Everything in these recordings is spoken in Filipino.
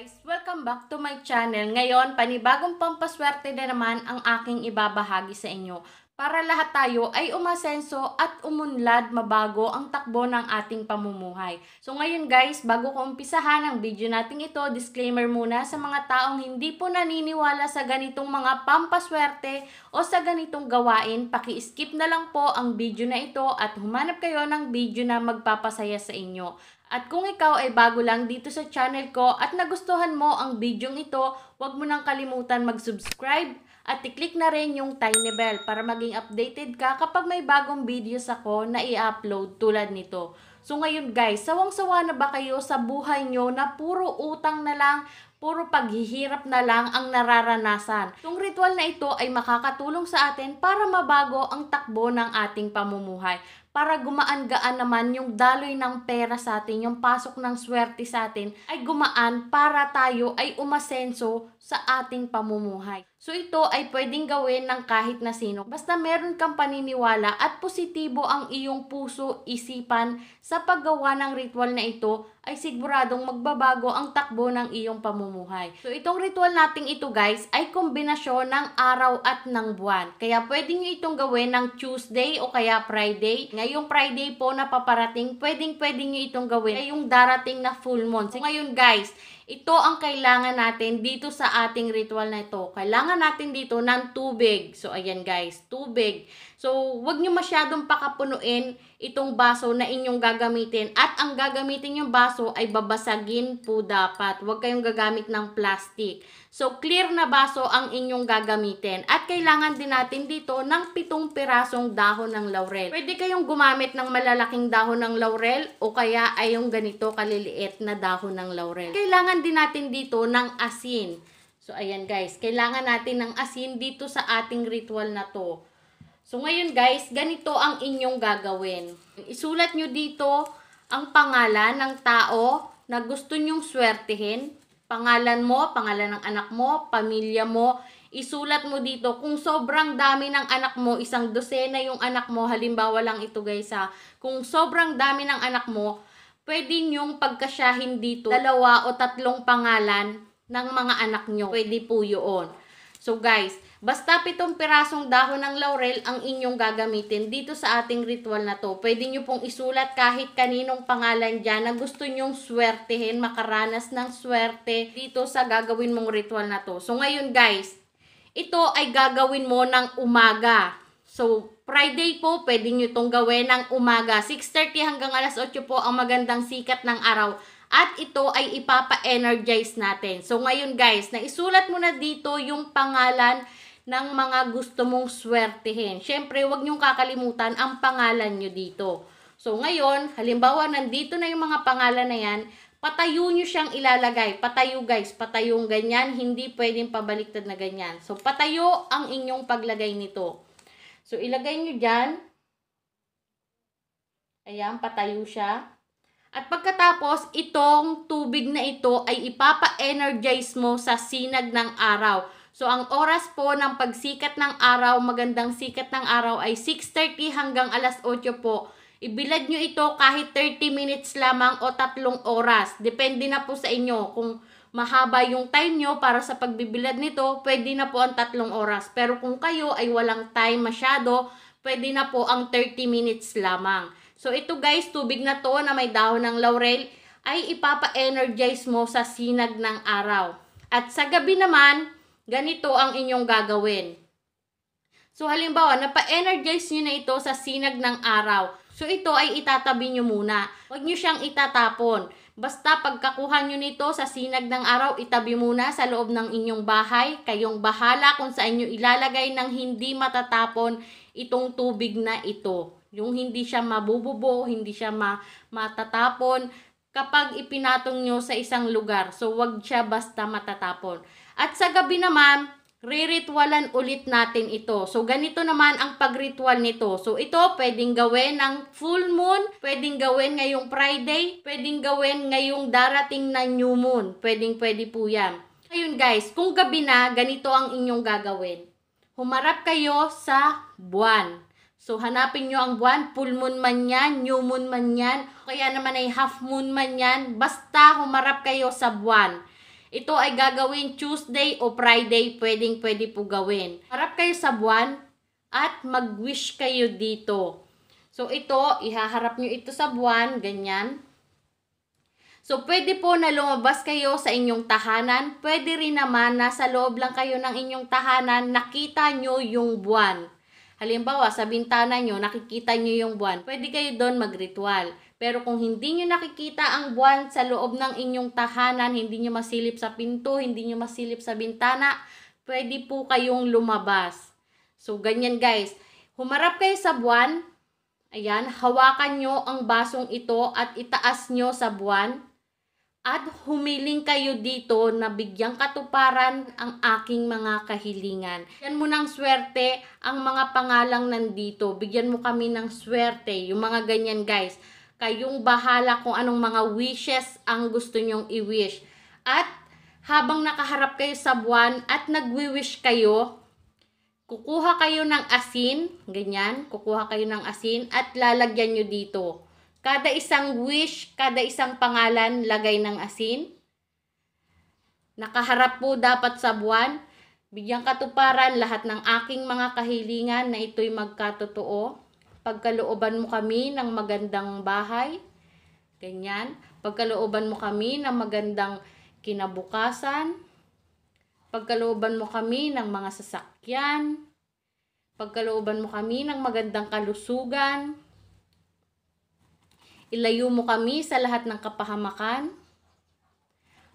guys! Welcome back to my channel. Ngayon, panibagong pampaswerte na naman ang aking ibabahagi sa inyo para lahat tayo ay umasenso at umunlad mabago ang takbo ng ating pamumuhay. So ngayon guys, bago ko umpisahan ang video nating ito, disclaimer muna sa mga taong hindi po naniniwala sa ganitong mga pampaswerte o sa ganitong gawain, paki-skip na lang po ang video na ito at humanap kayo ng video na magpapasaya sa inyo. At kung ikaw ay bago lang dito sa channel ko at nagustuhan mo ang video ito, huwag mo nang kalimutan mag-subscribe at i-click na rin yung tiny bell para maging updated ka kapag may bagong videos ako na i-upload tulad nito. So ngayon guys, sawang-sawa na ba kayo sa buhay nyo na puro utang na lang, puro paghihirap na lang ang nararanasan. Yung ritual na ito ay makakatulong sa atin para mabago ang takbo ng ating pamumuhay para gumaan-gaan naman yung daloy ng pera sa atin, yung pasok ng swerte sa atin, ay gumaan para tayo ay umasenso sa ating pamumuhay. So ito ay pwedeng gawin ng kahit na sino. Basta meron kang paniniwala at positibo ang iyong puso, isipan sa paggawa ng ritual na ito ay siguradong magbabago ang takbo ng iyong pamumuhay. So itong ritual nating ito guys ay kombinasyon ng araw at ng buwan. Kaya pwede nyo itong gawin ng Tuesday o kaya Friday. Ngayong Friday po na paparating, pwedeng pwede nyo itong gawin ngayong darating na full moon. So ngayon guys, ito ang kailangan natin dito sa ating ritual na ito. Kailangan natin dito ng tubig. So ayan guys, tubig. So, wag nyo masyadong pakapunuin itong baso na inyong gagamitin. At ang gagamitin yung baso ay babasagin po dapat. Huwag kayong gagamit ng plastic. So, clear na baso ang inyong gagamitin. At kailangan din natin dito ng pitong pirasong dahon ng laurel. Pwede kayong gumamit ng malalaking dahon ng laurel o kaya ay yung ganito kaliliit na dahon ng laurel. Kailangan din natin dito ng asin. So, ayan guys. Kailangan natin ng asin dito sa ating ritual na to. So, ngayon guys, ganito ang inyong gagawin. Isulat nyo dito ang pangalan ng tao na gusto nyong swertihin. Pangalan mo, pangalan ng anak mo, pamilya mo. Isulat mo dito. Kung sobrang dami ng anak mo, isang dosena yung anak mo, halimbawa lang ito guys ha. Kung sobrang dami ng anak mo, pwede nyong pagkasyahin dito dalawa o tatlong pangalan ng mga anak nyo. Pwede po yun. So guys, Basta pitong pirasong dahon ng laurel ang inyong gagamitin dito sa ating ritual na to. Pwede nyo pong isulat kahit kaninong pangalan dyan na gusto nyong swertehin, makaranas ng swerte dito sa gagawin mong ritual na to. So ngayon guys, ito ay gagawin mo ng umaga. So, Friday po, pwede nyo itong gawin ng umaga. 6.30 hanggang alas 8 po ang magandang sikat ng araw. At ito ay ipapa-energize natin. So, ngayon guys, naisulat mo na dito yung pangalan ng mga gusto mong swertihin. Siyempre, huwag niyong kakalimutan ang pangalan niyo dito. So, ngayon, halimbawa, nandito na yung mga pangalan na yan, patayo nyo siyang ilalagay. Patayo, guys. Patayong ganyan. Hindi pwedeng pabaliktad na ganyan. So, patayo ang inyong paglagay nito. So, ilagay nyo dyan. Ayan, patayo siya. At pagkatapos, itong tubig na ito ay ipapa-energize mo sa sinag ng araw. So, ang oras po ng pagsikat ng araw, magandang sikat ng araw ay 6.30 hanggang alas 8 po. Ibilad nyo ito kahit 30 minutes lamang o tatlong oras. Depende na po sa inyo. Kung mahaba yung time nyo para sa pagbibilad nito, pwede na po ang tatlong oras. Pero kung kayo ay walang time masyado, pwede na po ang 30 minutes lamang. So, ito guys, tubig na to na may dahon ng laurel ay ipapa-energize mo sa sinag ng araw. At sa gabi naman, ganito ang inyong gagawin. So halimbawa, napa-energize nyo na ito sa sinag ng araw. So ito ay itatabi nyo muna. Huwag nyo siyang itatapon. Basta pagkakuha nyo nito sa sinag ng araw, itabi muna sa loob ng inyong bahay. Kayong bahala kung saan nyo ilalagay ng hindi matatapon itong tubig na ito. Yung hindi siya mabububo, hindi siya ma matatapon kapag ipinatong nyo sa isang lugar. So, wag siya basta matatapon. At sa gabi naman, re-ritualan ulit natin ito. So, ganito naman ang pagritual nito. So, ito pwedeng gawin ng full moon, pwedeng gawin ngayong Friday, pwedeng gawin ngayong darating na new moon. Pwedeng pwede po yan. Ayun guys, kung gabi na, ganito ang inyong gagawin. Humarap kayo sa buwan. So, hanapin nyo ang buwan, full moon man yan, new moon man yan, kaya naman ay half moon man yan, basta humarap kayo sa buwan. Ito ay gagawin Tuesday o Friday, pwedeng pwede po gawin. Harap kayo sa buwan at mag-wish kayo dito. So ito, ihaharap nyo ito sa buwan, ganyan. So pwede po na lumabas kayo sa inyong tahanan, pwede rin naman na sa loob lang kayo ng inyong tahanan, nakita nyo yung buwan. Halimbawa, sa bintana nyo, nakikita nyo yung buwan, pwede kayo doon magritual. Pero kung hindi nyo nakikita ang buwan sa loob ng inyong tahanan, hindi nyo masilip sa pinto, hindi nyo masilip sa bintana, pwede po kayong lumabas. So, ganyan guys. Humarap kayo sa buwan. Ayan, hawakan nyo ang basong ito at itaas nyo sa buwan. At humiling kayo dito na bigyang katuparan ang aking mga kahilingan. Yan mo ng swerte ang mga pangalang nandito. Bigyan mo kami ng swerte. Yung mga ganyan guys Kayong bahala kung anong mga wishes ang gusto nyong i-wish. At habang nakaharap kayo sa buwan at nagwi-wish kayo, kukuha kayo ng asin, ganyan, kukuha kayo ng asin at lalagyan nyo dito. Kada isang wish, kada isang pangalan, lagay ng asin. Nakaharap po dapat sa buwan. Bigyang katuparan lahat ng aking mga kahilingan na ito'y magkatotoo. Pagkalooban mo kami ng magandang bahay. Ganyan. Pagkalooban mo kami ng magandang kinabukasan. Pagkalooban mo kami ng mga sasakyan. Pagkalooban mo kami ng magandang kalusugan. Ilayo mo kami sa lahat ng kapahamakan.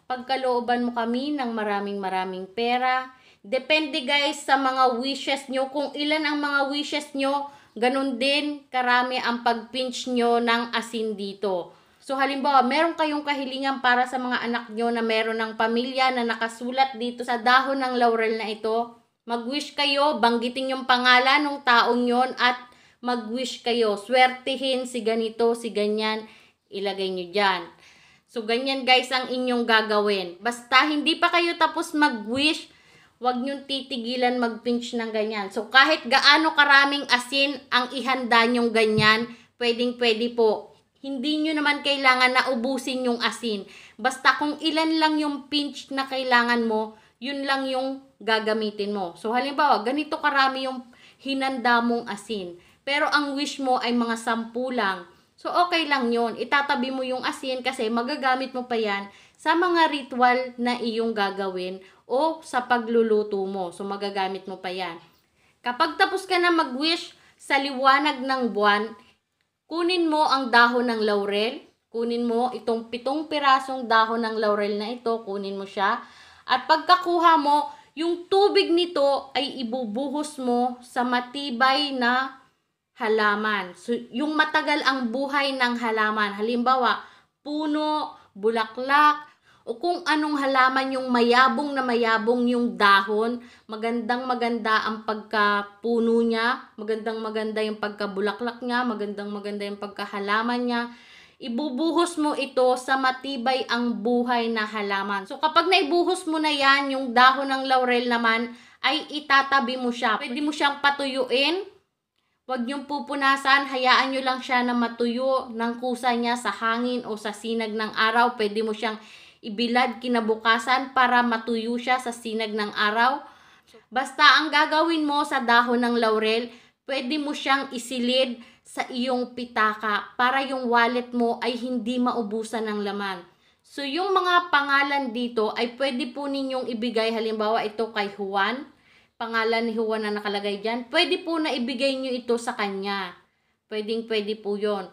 Pagkalooban mo kami ng maraming maraming pera. Depende guys sa mga wishes nyo. Kung ilan ang mga wishes nyo, ganun din karami ang pag-pinch nyo ng asin dito. So halimbawa, meron kayong kahilingan para sa mga anak nyo na meron ng pamilya na nakasulat dito sa dahon ng laurel na ito, mag-wish kayo, banggitin yung pangalan ng taong yon at mag-wish kayo. Swertihin si ganito, si ganyan, ilagay nyo dyan. So ganyan guys ang inyong gagawin. Basta hindi pa kayo tapos mag-wish, Huwag niyong titigilan mag-pinch ng ganyan. So, kahit gaano karaming asin ang ihanda nyong ganyan, pwedeng-pwede po. Hindi nyo naman kailangan na ubusin yung asin. Basta kung ilan lang yung pinch na kailangan mo, yun lang yung gagamitin mo. So, halimbawa, ganito karami yung hinanda mong asin. Pero ang wish mo ay mga sampu lang. So, okay lang yon Itatabi mo yung asin kasi magagamit mo pa yan sa mga ritual na iyong gagawin o sa pagluluto mo. So magagamit mo pa yan. Kapag tapos ka na mag-wish sa liwanag ng buwan, kunin mo ang dahon ng laurel. Kunin mo itong pitong pirasong dahon ng laurel na ito, kunin mo siya. At pagkakuha mo, yung tubig nito ay ibubuhos mo sa matibay na halaman. So, yung matagal ang buhay ng halaman. Halimbawa, puno, bulaklak, o kung anong halaman yung mayabong na mayabong yung dahon, magandang maganda ang pagkapuno niya, magandang maganda yung pagkabulaklak niya, magandang maganda yung pagkahalaman niya. Ibubuhos mo ito sa matibay ang buhay na halaman. So kapag naibuhos mo na yan, yung dahon ng laurel naman, ay itatabi mo siya. Pwede mo siyang patuyuin, Huwag niyong pupunasan, hayaan niyo lang siya na matuyo ng kusa niya sa hangin o sa sinag ng araw. Pwede mo siyang ibilad kinabukasan para matuyo siya sa sinag ng araw. Basta ang gagawin mo sa dahon ng laurel, pwede mo siyang isilid sa iyong pitaka para yung wallet mo ay hindi maubusan ng laman. So yung mga pangalan dito ay pwede po ninyong ibigay halimbawa ito kay Juan, pangalan ni Juan na nakalagay diyan, pwede po na ibigay niyo ito sa kanya. Pwedeng pwede po yon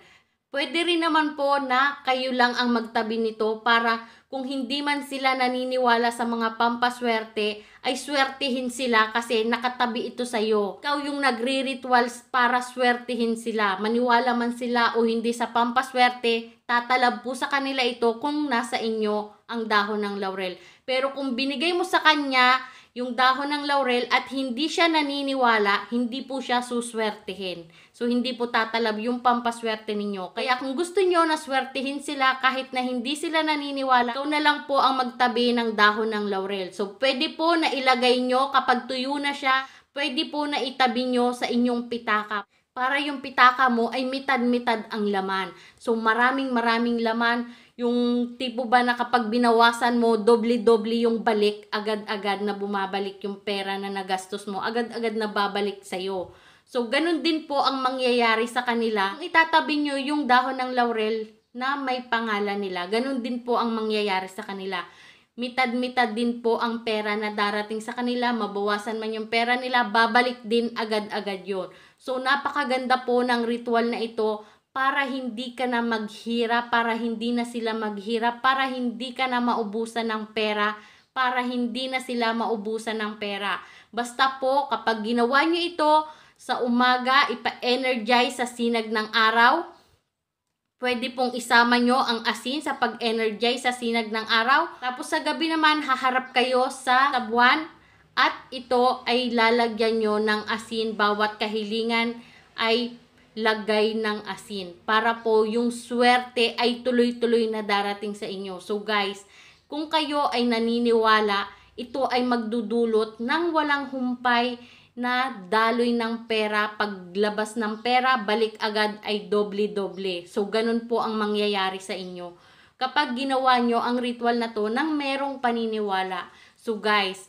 Pwede rin naman po na kayo lang ang magtabi nito para kung hindi man sila naniniwala sa mga pampaswerte, ay swertihin sila kasi nakatabi ito sa iyo. Ikaw yung nagre-rituals para swertihin sila. Maniwala man sila o hindi sa pampaswerte, tatalab po sa kanila ito kung nasa inyo ang dahon ng laurel. Pero kung binigay mo sa kanya yung dahon ng laurel at hindi siya naniniwala, hindi po siya suswertihin. So, hindi po tatalab yung pampaswerte ninyo. Kaya kung gusto nyo na swertihin sila kahit na hindi sila naniniwala, ikaw na lang po ang magtabi ng dahon ng laurel. So, pwede po na ilagay nyo kapag tuyo na siya, pwede po na itabi nyo sa inyong pitaka para yung pitaka mo ay mitad-mitad ang laman. So maraming maraming laman yung tipo ba na kapag binawasan mo, doble-doble yung balik, agad-agad na bumabalik yung pera na nagastos mo, agad-agad na babalik sa'yo. So, ganun din po ang mangyayari sa kanila. Kung Itatabi nyo yung dahon ng laurel na may pangalan nila. Ganun din po ang mangyayari sa kanila. Mitad-mitad din po ang pera na darating sa kanila. Mabawasan man yung pera nila, babalik din agad-agad yon So, napakaganda po ng ritual na ito para hindi ka na maghirap, para hindi na sila maghirap, para hindi ka na maubusan ng pera, para hindi na sila maubusan ng pera. Basta po, kapag ginawa nyo ito sa umaga, ipa-energize sa sinag ng araw, pwede pong isama nyo ang asin sa pag-energize sa sinag ng araw. Tapos sa gabi naman, haharap kayo sa tabuan at ito ay lalagyan nyo ng asin bawat kahilingan ay lagay ng asin para po yung swerte ay tuloy-tuloy na darating sa inyo. So guys, kung kayo ay naniniwala, ito ay magdudulot ng walang humpay na daloy ng pera, paglabas ng pera, balik agad ay doble-doble. So, ganun po ang mangyayari sa inyo. Kapag ginawa nyo ang ritual na to nang merong paniniwala. So, guys,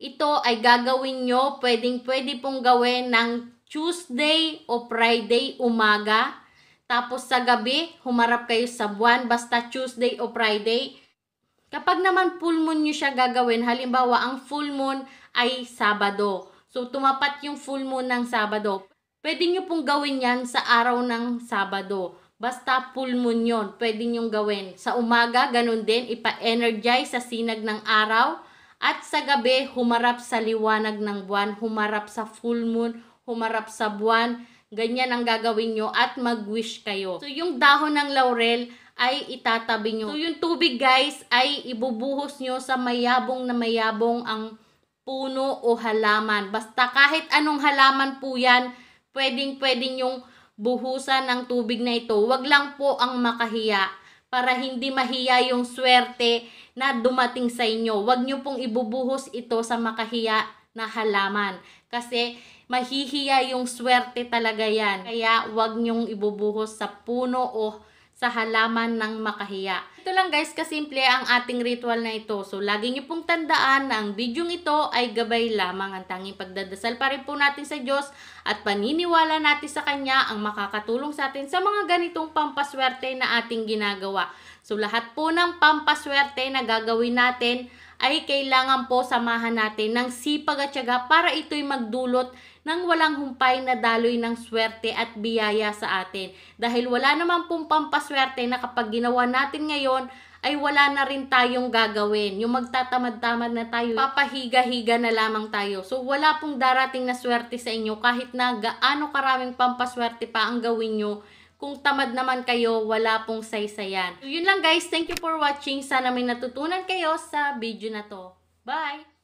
ito ay gagawin nyo, pwedeng pwede pong gawin ng Tuesday o Friday umaga. Tapos sa gabi, humarap kayo sa buwan basta Tuesday o Friday. Kapag naman full moon nyo siya gagawin, halimbawa ang full moon ay Sabado. So tumapat yung full moon ng Sabado. Pwede nyo pong gawin yan sa araw ng Sabado. Basta full moon yun, pwede nyong gawin. Sa umaga, ganun din, ipa-energize sa sinag ng araw. At sa gabi, humarap sa liwanag ng buwan, humarap sa full moon, humarap sa buwan. Ganyan ang gagawin nyo at mag-wish kayo. So, yung dahon ng laurel ay itatabi nyo. So, yung tubig guys ay ibubuhos nyo sa mayabong na mayabong ang puno o halaman. Basta kahit anong halaman po yan, pwedeng-pwedeng yung buhusan ng tubig na ito. Huwag lang po ang makahiya para hindi mahiya yung swerte na dumating sa inyo. Huwag nyo pong ibubuhos ito sa makahiya na halaman. Kasi mahihiya yung swerte talaga yan. Kaya wag nyong ibubuhos sa puno o sa halaman ng makahiya. Ito lang guys, kasimple ang ating ritual na ito. So, lagi niyo pong tandaan na ang video ito ay gabay lamang ang tanging pagdadasal pa rin po natin sa Diyos at paniniwala natin sa Kanya ang makakatulong sa atin sa mga ganitong pampaswerte na ating ginagawa. So, lahat po ng pampaswerte na gagawin natin ay kailangan po samahan natin ng sipag at syaga para ito'y magdulot ng walang humpay na daloy ng swerte at biyaya sa atin. Dahil wala naman pong pampaswerte na kapag ginawa natin ngayon, ay wala na rin tayong gagawin. Yung magtatamad-tamad na tayo, papahiga-higa na lamang tayo. So, wala pong darating na swerte sa inyo kahit na gaano karaming pampaswerte pa ang gawin nyo. Kung tamad naman kayo, wala pong saysayan. So, yun lang guys. Thank you for watching. Sana may natutunan kayo sa video na to. Bye!